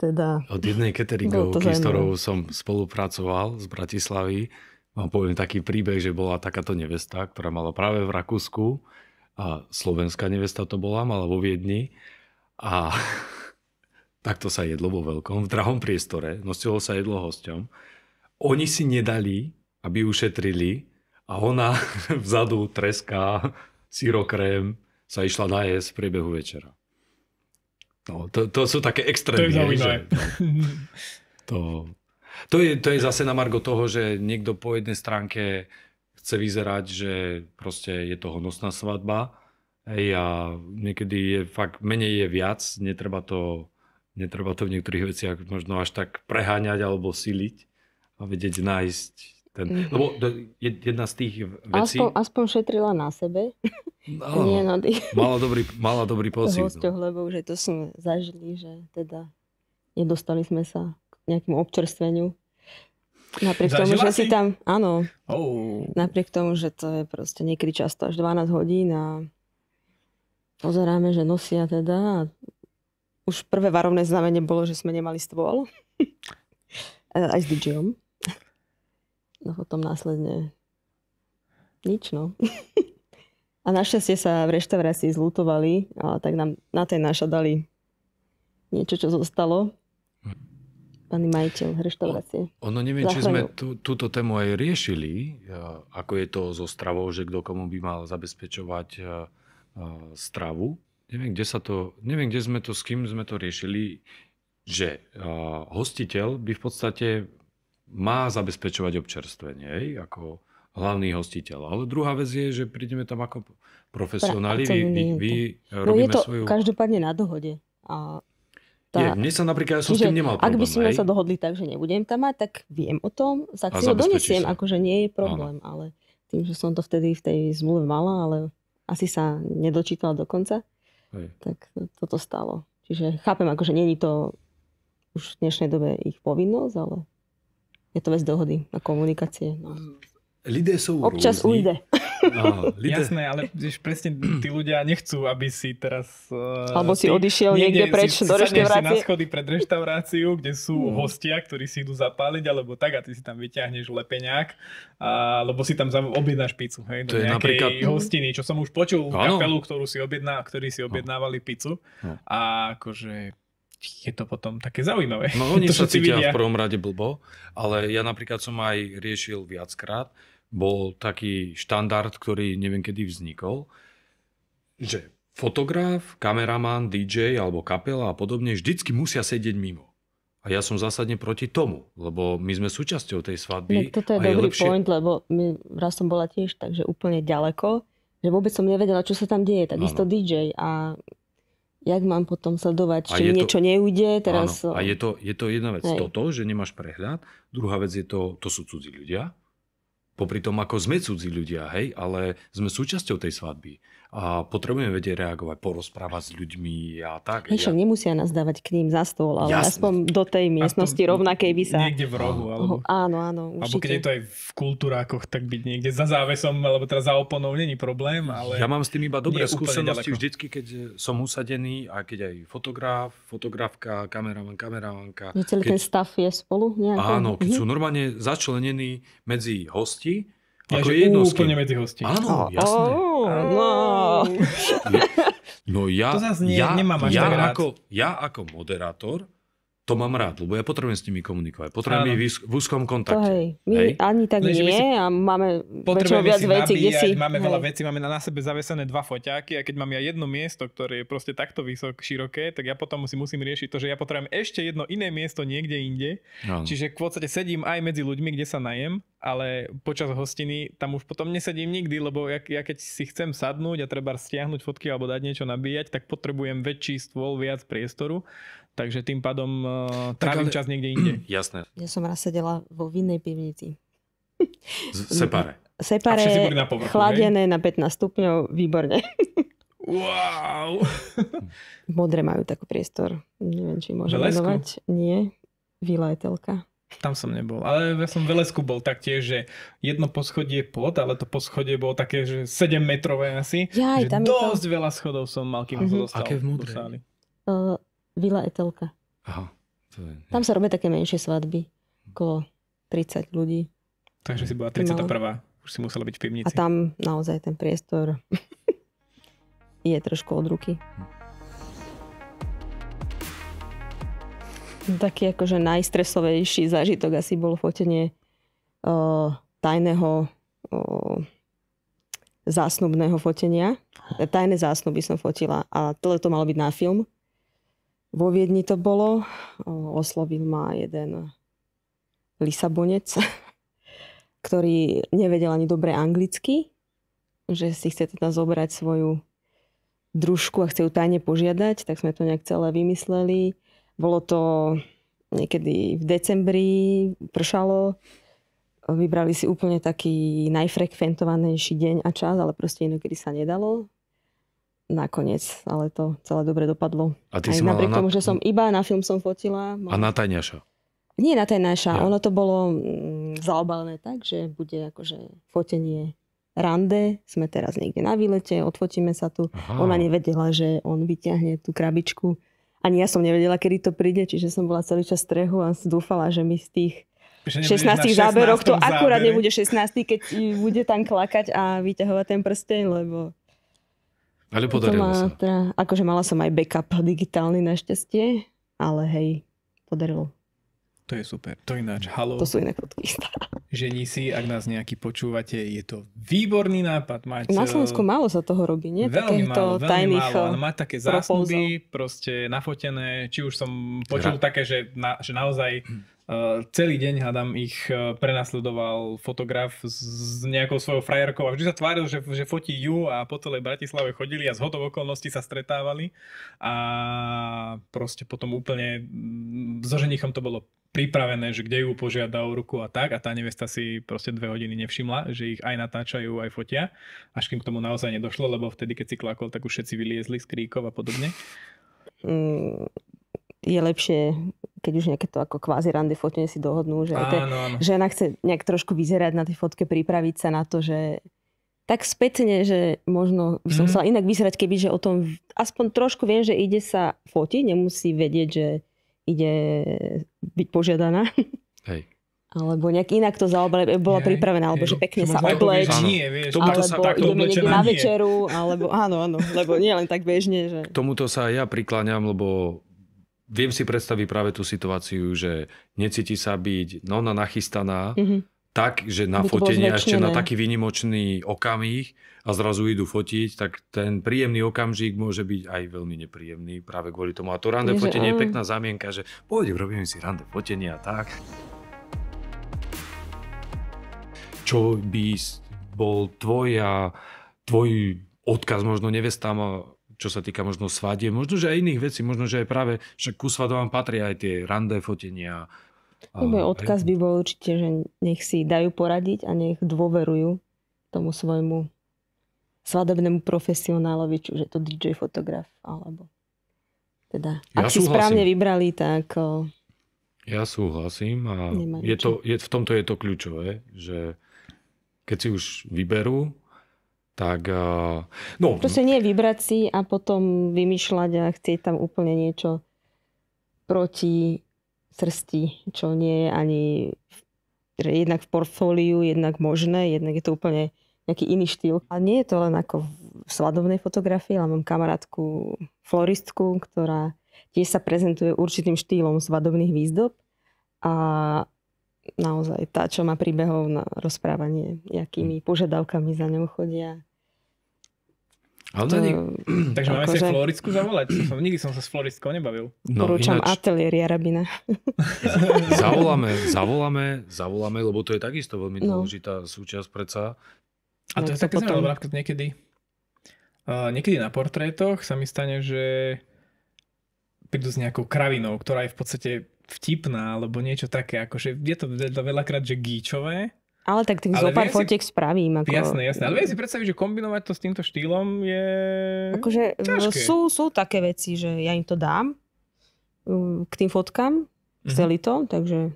teda... Od jednej cateringovky, s ktorou som spolupracoval z Bratislavy, vám poviem taký príbeh, že bola takáto nevesta, ktorá mala práve v Rakúsku a slovenská nevesta to bola, mala vo Viedni a takto sa jedlo vo veľkom, v drahom priestore, nosilo sa jedlo hosťom. Oni si nedali, aby ušetrili a ona vzadu treská syrokrém sa išla na jesť v priebehu večera. No, to, to sú také extrémne. To je Že, to, to, to, je, to je zase na margo toho, že niekto po jednej stránke chce vyzerať, že proste je to honosná svadba. Hej, a niekedy je fakt menej je viac, netreba to, netreba to v niektorých veciach možno až tak preháňať alebo siliť a vedieť nájsť ten... Mm-hmm. Lebo jedna z tých vecí... Aspoň, aspoň šetrila na sebe. No, Nie na tých... mala, dobrý, mala dobrý pocit. No. Hosťoch, lebo že to sme zažili, že teda nedostali sme sa k nejakému občerstveniu Napriek Zažila tomu, že si tam, áno, oh. napriek tomu, že to je proste niekedy často až 12 hodín a pozeráme, že nosia teda. Už prvé varovné znamenie bolo, že sme nemali stôl. Aj s DJom. No potom následne nič, no. A našťastie sa v reštaurácii zlutovali, a tak nám na tej naša dali niečo, čo zostalo pán majiteľ reštaurácie. ono neviem, Zachránil. či sme tú, túto tému aj riešili, e, ako je to so stravou, že kto komu by mal zabezpečovať e, e, stravu. Neviem, kde, sa to, neviem, kde sme to, s kým sme to riešili, že hostiteľ by v podstate má zabezpečovať občerstvenie, ako hlavný hostiteľ. Ale druhá vec je, že prídeme tam ako profesionáli, vy, vy, vy no robíme je to svoju... každopádne na dohode. A tá... Nie, mne sa napríklad, ja som Čiže, s tým nemal problém. Ak by sme sa dohodli tak, že nebudem tam mať, tak viem o tom, za si donesiem, sa. akože nie je problém, ano. ale tým, že som to vtedy v tej zmluve mala, ale asi sa nedočítala dokonca, Hej. tak toto stalo. Čiže chápem, akože není to už v dnešnej dobe ich povinnosť, ale je to vec dohody a komunikácie. No. Lidé sú Občas rôzni. ujde. No, Jasné, ale vieš, presne tí ľudia nechcú, aby si teraz... Eh, alebo si odišiel niekde, niekde preč si, do reštaurácie. Si na schody pred reštauráciu, kde sú mm. hostia, ktorí si idú zapáliť, alebo tak a ty si tam vyťahneš lepeňák, alebo si tam objednáš pizzu. Hej, do to je napríklad... hostiny, čo som už počul v kapelu, ktorú si objedná, ktorí si no. objednávali pizzu. No. A akože je to potom také zaujímavé. No oni to, sa cítia vidia. v prvom rade blbo, ale ja napríklad som aj riešil viackrát, bol taký štandard, ktorý neviem kedy vznikol, že fotograf, kameraman, DJ alebo kapela a podobne vždycky musia sedieť mimo. A ja som zásadne proti tomu, lebo my sme súčasťou tej svadby. Tak toto je a dobrý je lepšie... point, lebo my, raz som bola tiež takže úplne ďaleko, že vôbec som nevedela, čo sa tam deje. Takisto DJ a jak mám potom sledovať, či to, niečo neújde. Teraz... a je to, je to jedna vec Hej. toto, že nemáš prehľad. Druhá vec je to, to sú cudzí ľudia popri tom, ako sme cudzí ľudia, hej, ale sme súčasťou tej svadby a potrebujeme vedieť reagovať, porozprávať s ľuďmi a tak. Však ja... nemusia nás dávať k ním za stôl, ale Jasne. aspoň do tej miestnosti aspoň rovnakej by sa... Niekde v rohu. Alebo... Áno, áno, určite. Alebo keď je to aj v kultúrákoch, tak byť niekde za závesom, alebo teda za oponou není problém, ale... Ja mám s tým iba dobré skúsenosti vždycky, keď som usadený a keď aj fotograf, fotografka, kameraman, kameramanka. keď... ten stav je spolu? Nejaký? Áno, keď mhm. sú normálne začlenení medzi hosti, ja, ako akože jednostky. úplne medzi hosti. Áno, oh, jasné. Oh, no. no ja, to zase nie, ja, nemám až ja, tak rád. Ako, ja ako moderátor to mám rád, lebo ja potrebujem s nimi komunikovať, potrebujem ich v úzkom kontakte. To hej, my hej? ani tak no, nie si... a máme väčšinou viac vecí, kde si... Máme hej. veľa vecí, máme na sebe zavesené dva foťáky a keď mám ja jedno miesto, ktoré je proste takto vysok, široké, tak ja potom si musím riešiť to, že ja potrebujem ešte jedno iné miesto niekde inde. No. Čiže v podstate sedím aj medzi ľuďmi, kde sa najem, ale počas hostiny tam už potom nesedím nikdy, lebo ja, ja keď si chcem sadnúť a treba stiahnuť fotky alebo dať niečo nabíjať, tak potrebujem väčší stôl, viac priestoru. Takže tým pádom uh, trávim tak, ale... čas niekde inde. Jasné. Ja som raz sedela vo vinnej pivnici. separe. Separe, na povrchu, chladené hej? na 15 stupňov, výborne. Wow! Modré majú taký priestor. Neviem, či môžem venovať Nie. Vila Etelka. Tam som nebol, ale ja som v Lesku bol taktiež, že jedno poschodie pod, ale to poschodie bolo také, že 7 metrové asi. Jaj, že tam dosť je to... veľa schodov som mal, kým uh-huh. som mhm. dostal. Aké v modrej? Uh, Vila Etelka. Aha. To je, Tam sa robia také menšie svadby, ako 30 ľudí. Takže si bola 31. No. Už si musela byť v pivnici. A tam naozaj ten priestor je trošku od ruky. No, taký akože najstresovejší zážitok asi bol fotenie uh, tajného uh, zásnubného fotenia. Tajné zásnuby som fotila a toto to malo byť na film. Vo Viedni to bolo. Oslovil ma jeden Lisabonec, ktorý nevedel ani dobre anglicky, že si chce teda zobrať svoju družku a chce ju tajne požiadať, tak sme to nejak celé vymysleli. Bolo to niekedy v decembri, pršalo, vybrali si úplne taký najfrekventovanejší deň a čas, ale proste inokedy sa nedalo nakoniec, ale to celé dobre dopadlo. A ty Aj si napriek tomu, na... že som iba na film som fotila. Mal... A na Tajňaša? Nie na Tajňaša, ja. ono to bolo mm, zaobalené tak, že bude akože fotenie rande, sme teraz niekde na výlete, odfotíme sa tu. Aha. Ona nevedela, že on vyťahne tú krabičku. Ani ja som nevedela, kedy to príde, čiže som bola celý čas strehu a dúfala, že mi z tých 16 záberoch to akurát nebude 16, keď bude tam klakať a vyťahovať ten prsteň, lebo ale podarilo sa. Teda, akože mala som aj backup digitálny našťastie, ale hej, podarilo. To je super. To ináč, halo. To sú iné fotky. Žení si, ak nás nejaký počúvate, je to výborný nápad. Mať, na Slovensku málo sa toho robí, nie? Veľmi málo, veľmi tajných málo, eh, ale mať také zásnuby, proste nafotené, či už som počul Hra. také, že, na, že naozaj... Hm Eh, celý deň, hádam, ich eh, prenasledoval fotograf s nejakou svojou frajerkou a vždy sa tváril, že, že fotí ju a po celej Bratislave chodili a z hodov okolností sa stretávali a proste potom úplne mm, so ženichom to bolo pripravené, že kde ju požiada o ruku a tak a tá nevesta si proste dve hodiny nevšimla, že ich aj natáčajú, aj fotia, až kým k tomu naozaj nedošlo, lebo vtedy, keď si klakol, tak už všetci vyliezli z kríkov a podobne. Mm, je lepšie, keď už nejaké to ako kvázi randy fotenie si dohodnú, že áno, áno. žena chce nejak trošku vyzerať na tej fotke, pripraviť sa na to, že tak spätne, že možno by som mm. chcela inak vyzerať, keby že o tom aspoň trošku viem, že ide sa fotiť, nemusí vedieť, že ide byť požiadaná. Hej. Alebo nejak inak to zaobre, bola pripravená, alebo že pekne sa obleč, nie, vieš, alebo sa ideme niekde na večeru, alebo áno, áno, lebo nie len tak bežne. Že... K tomuto sa ja prikláňam, lebo viem si predstaviť práve tú situáciu, že necíti sa byť nona no, nachystaná, mm-hmm tak, že na fotenie ešte na taký výnimočný okamih a zrazu idú fotiť, tak ten príjemný okamžik môže byť aj veľmi nepríjemný práve kvôli tomu. A to rande je, fotenie áno. je pekná zamienka, že pôjde, robíme si rande fotenie a tak. Čo by bol tvoja, tvoj odkaz možno nevestám čo sa týka možno svadie, možno, že aj iných vecí, možno, že aj práve, však ku svadovám patria aj tie randé fotenia. Môj odkaz aj... by bol určite, že nech si dajú poradiť a nech dôverujú tomu svojmu svadobnému profesionálovi, či už je to DJ fotograf, alebo teda, ja ak súhlasím. si správne vybrali, tak... Ja súhlasím a je to, je, v tomto je to kľúčové, že keď si už vyberú tak, eh, no. Proste nie vybrať si a potom vymýšľať a chcieť tam úplne niečo proti srsti, čo nie je ani jednak v portfóliu, jednak možné, jednak je to úplne nejaký iný štýl. A nie je to len ako v svadobnej fotografii, ale mám kamarátku floristku, ktorá tiež sa prezentuje určitým štýlom svadobných výzdob a naozaj tá, čo má príbehov na rozprávanie, akými požiadavkami za ňou chodia ale to, Takže máme si že... Akože- floristku zavolať. Som, nikdy som sa s floristkou nebavil. No, Porúčam ináč... ateliéria Jarabina. zavoláme, zavoláme, zavoláme, lebo to je takisto veľmi no. dôležitá súčasť predsa. A no, to je také potom... lebo niekedy, uh, niekedy na portrétoch sa mi stane, že prídu s nejakou kravinou, ktorá je v podstate vtipná, alebo niečo také, akože je to veľakrát, že gíčové, ale tak tých zo pár fotiek si... spravím. Ako... Jasné, jasné. Ale viem si predstaviť, že kombinovať to s týmto štýlom je akože, ťažké. Sú, sú také veci, že ja im to dám um, k tým fotkám, mm-hmm. chceli to, takže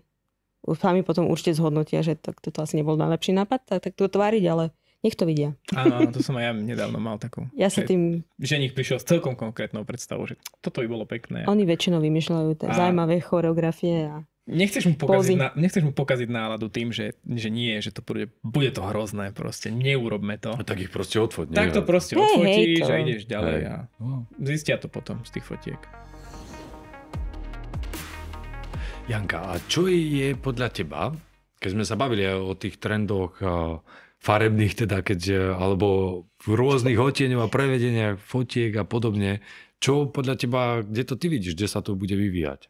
sami potom určite zhodnotia, že tak toto asi nebol najlepší nápad, tak, tak to tváriť, ale nech to vidia. Áno, áno, to som aj ja nedávno mal takú. Ja sa tým... Že nich prišiel s celkom konkrétnou predstavou, že toto by bolo pekné. Oni väčšinou vymýšľajú t- a... zaujímavé choreografie a Nechceš mu, pokaziť, na, nechceš mu pokaziť náladu tým, že, že nie, že to bude, bude to hrozné proste, neurobme to. A tak ich proste odfotíš. Tak to proste hey, odfotíš a ideš ďalej Hey. a zistia to potom z tých fotiek. Janka, a čo je podľa teba, keď sme sa bavili o tých trendoch farebných, teda keď, alebo v rôznych odtieňov a prevedeniach fotiek a podobne, čo podľa teba, kde to ty vidíš, kde sa to bude vyvíjať?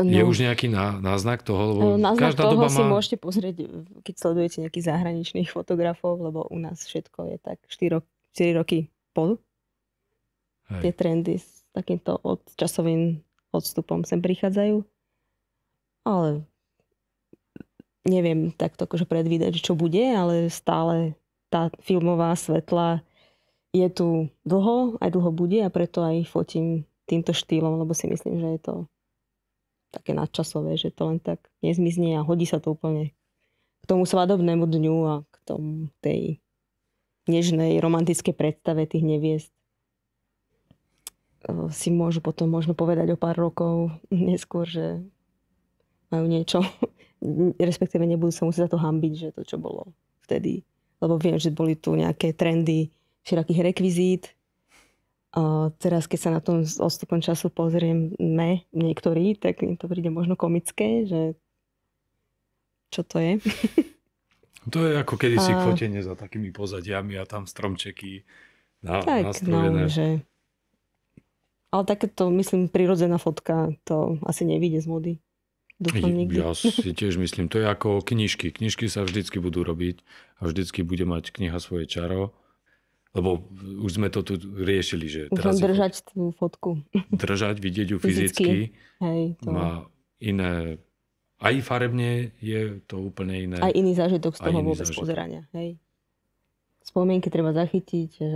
No, je už nejaký ná, náznak toho? Lebo náznak každá toho doba si má... môžete pozrieť, keď sledujete nejakých zahraničných fotografov, lebo u nás všetko je tak 4, 4 roky pol. Hej. Tie trendy s takýmto od časovým odstupom sem prichádzajú. Ale neviem takto akože predvídať, čo bude, ale stále tá filmová svetla je tu dlho, aj dlho bude a preto aj fotím týmto štýlom, lebo si myslím, že je to také nadčasové, že to len tak nezmizne a hodí sa to úplne k tomu svadobnému dňu a k tomu tej nežnej romantickej predstave tých neviest eh, si môžu potom možno povedať o pár rokov neskôr, že majú niečo, respektíve nebudú sa musieť za to hambiť, že to, čo bolo vtedy. Lebo viem, že boli tu nejaké trendy všetkých rekvizít, teraz, keď sa na tom s odstupom času pozrieme niektorí, tak im to príde možno komické, že čo to je. To je ako kedysi a... fotenie za takými pozadiami a tam stromčeky na, tak, no, nastrojené. No, že... Ale takéto, myslím, prirodzená fotka to asi nevíde z mody. nikdy. Ja si tiež myslím, to je ako knižky. Knižky sa vždycky budú robiť a vždycky bude mať kniha svoje čaro lebo už sme to tu riešili, že... Už teraz držať je, tú fotku. Držať, vidieť ju fyzicky. fyzicky. Hej, to... Má iné... Aj farebne je to úplne iné. Aj iný zážitok z toho vôbec zážitok. pozerania. Hej. Spomienky treba zachytiť, že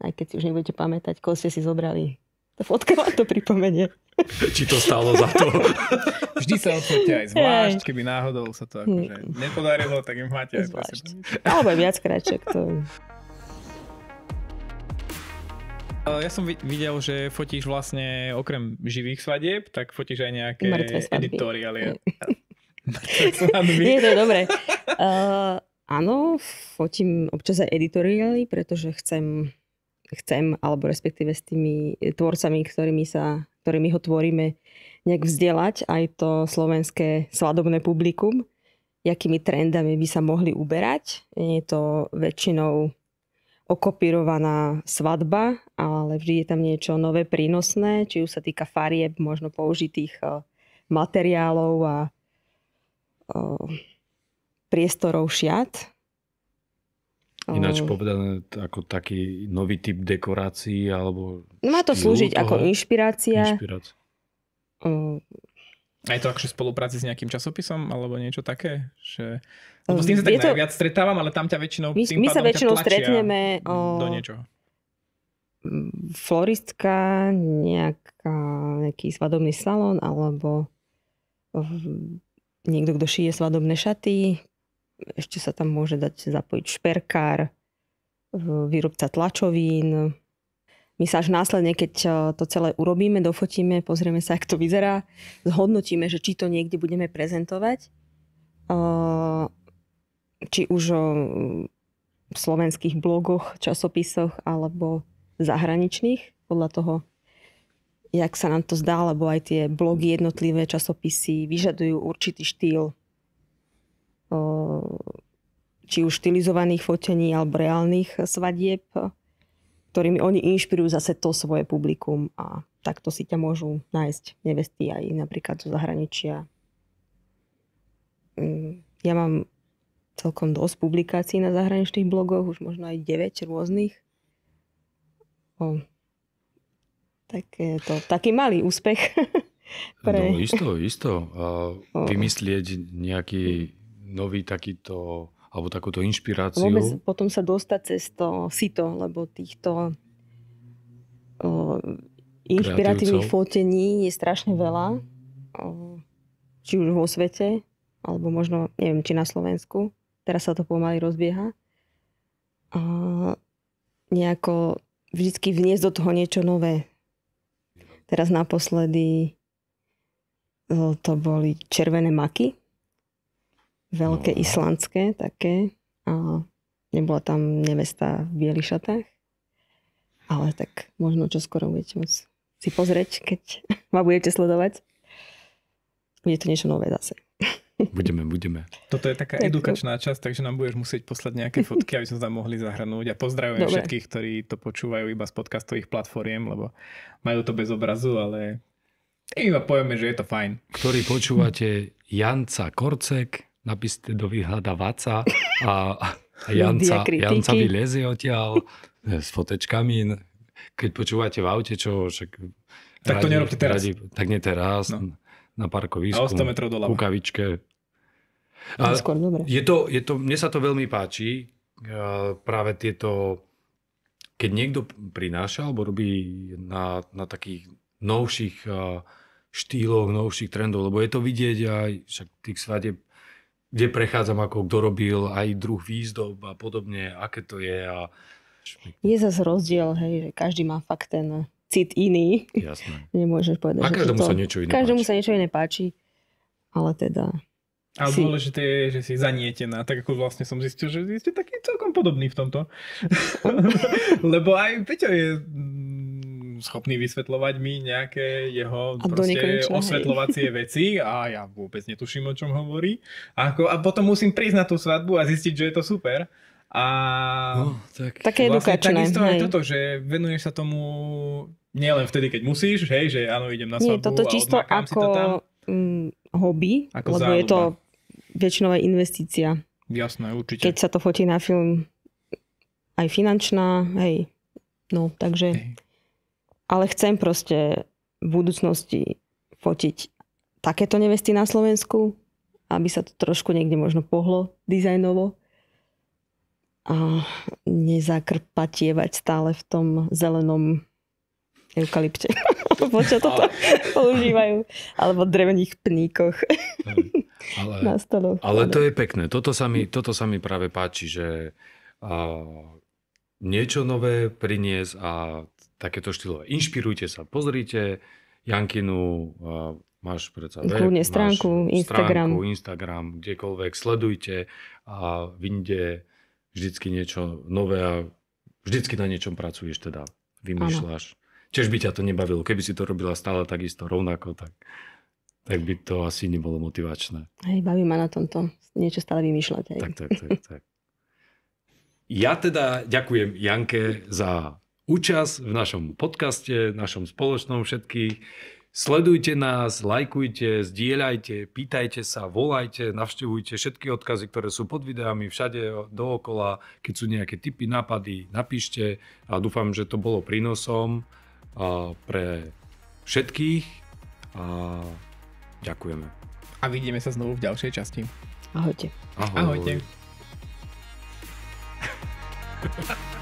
aj keď si už nebudete pamätať, koho ste si zobrali. to fotka vám to pripomenie. Či to stálo za to. Vždy sa odfotia aj zvlášť, keby náhodou sa to akože nepodarilo, tak im máte aj Alebo viac kráček. To... Eh, ja som videl, že fotíš vlastne okrem živých svadieb, tak fotíš aj nejaké editoriály. Je to dobré. Uh, áno, fotím občas aj editoriály, pretože chcem, chcem, alebo respektíve s tými tvorcami, ktorými, sa, ktorými ho tvoríme, nejak vzdielať aj to slovenské svadobné publikum, jakými trendami by sa mohli uberať. Je to väčšinou okopírovaná svadba, ale vždy je tam niečo nové, prínosné, či už sa týka farieb, možno použitých eh, materiálov a eh, priestorov šiat. Eh, Ináč povedané, ako taký nový typ dekorácií, alebo... Má to slúžiť toho... ako inšpirácia. inšpirácia. A je to akože spolupráci s nejakým časopisom alebo niečo také? Že... Um, Lebo s tým sa tak to... najviac stretávam, ale tam ťa väčšinou My, my sa väčšinou stretneme o... do niečoho. Floristka, nejaká, nejaký svadobný salón alebo niekto, kto šije svadobné šaty. Ešte sa tam môže dať zapojiť šperkár, výrobca tlačovín, my sa až následne, keď e, to celé urobíme, dofotíme, pozrieme sa, ako to vyzerá, zhodnotíme, že či to niekde budeme prezentovať, e, či už e, v slovenských blogoch, časopisoch alebo zahraničných, podľa toho, jak sa nám to zdá, lebo aj tie blogy, jednotlivé časopisy vyžadujú určitý štýl či už štilizovaných fotení alebo reálnych svadieb ktorými oni inšpirujú zase to svoje publikum a takto si ťa môžu nájsť nevesty aj napríklad zo zahraničia. Mm, ja mám celkom dosť publikácií na zahraničných blogoch, už možno aj 9 rôznych. O, také to, taký malý úspech. Pre... No isto, isto. vymyslieť nejaký nový takýto alebo takúto inšpiráciu. Vôbec potom sa dostať cez to sito, lebo týchto o, inšpiratívnych fotení je strašne veľa. O, či už vo svete, alebo možno, neviem, či na Slovensku. Teraz sa to pomaly rozbieha. A nejako vždycky vniesť do toho niečo nové. Teraz naposledy to boli červené maky, veľké no, no. islandské také. A nebola tam nevesta v bielých šatách. Ale tak možno čo skoro budete môcť si pozrieť, keď ma budete sledovať. Bude to niečo nové zase. Budeme, budeme. Toto je taká edukačná časť, takže nám budeš musieť poslať nejaké fotky, aby sme sa mohli zahrnúť. A pozdravujem Dobre. všetkých, ktorí to počúvajú iba z podcastových platformiem, lebo majú to bez obrazu, ale iba povieme, že je to fajn. Ktorí počúvate Janca Korcek, napíšte do vyhľadávaca a, a Janca, Janca vylezie odtiaľ e, s fotečkami. Keď počúvate v aute, čo však... Tak radi, to nerobte teraz. Radi, tak nie teraz, no. na parkovisku. A 100 metrov doľava. Kukavičke. A skôr, dobre. Je to, je to, mne sa to veľmi páči, e, práve tieto, keď niekto prináša alebo robí na, na takých novších e, štýloch, novších trendov, lebo je to vidieť aj však tých svadeb kde prechádzam, ako kto robil, aj druh výzdob a podobne, aké to je. A... Je zase rozdiel, hej, že každý má fakt ten cit iný. Jasné. Nemôžeš povedať, a že každému to... sa niečo iné Každému páči. sa niečo iné páči, ale teda... A si... dôležité je, že si zanietená, tak ako vlastne som zistil, že ste taký celkom podobný v tomto. Lebo aj Peťo je schopný vysvetľovať mi nejaké jeho proste osvetľovacie hej. veci a ja vôbec netuším, o čom hovorí. A, ako, a potom musím prísť na tú svadbu a zistiť, že je to super. A no, tak... také vlastne, edukačné. Takisto aj toto, že venuješ sa tomu nielen vtedy, keď musíš, hej, že áno, idem na svadbu Nie, toto čisto a ako si to tam. Mm, hobby, ako lebo záľuba. je to väčšinová investícia. Jasné, určite. Keď sa to fotí na film aj finančná, hej, no, takže... Hej ale chcem proste v budúcnosti fotiť takéto nevesty na Slovensku, aby sa to trošku niekde možno pohlo dizajnovo a nezakrpatievať stále v tom zelenom eukalypte. Počo to ale... používajú. Alebo drevených pníkoch. ale, na stolov. ale to je pekné. Toto sa mi, toto sa mi práve páči, že uh, niečo nové priniesť a takéto štýlové. Inšpirujte sa, pozrite Jankinu, máš predsa web, stránku, máš Instagram. stránku, Instagram, kdekoľvek, sledujte a vyjde vždycky niečo nové a vždycky na niečom pracuješ teda, vymýšľaš. Čiže by ťa to nebavilo, keby si to robila stále takisto rovnako, tak, tak by to asi nebolo motivačné. Hej, baví ma na tomto, niečo stále vymýšľať. Hej. Tak, tak, tak, tak. Ja teda ďakujem Janke za účasť v našom podcaste, v našom spoločnom všetkých. Sledujte nás, lajkujte, zdieľajte, pýtajte sa, volajte, navštevujte všetky odkazy, ktoré sú pod videami, všade dookola. Keď sú nejaké tipy, nápady, napíšte. A dúfam, že to bolo prínosom pre všetkých. A ďakujeme. A vidíme sa znovu v ďalšej časti. Ahojte. Ahoj. Ahojte.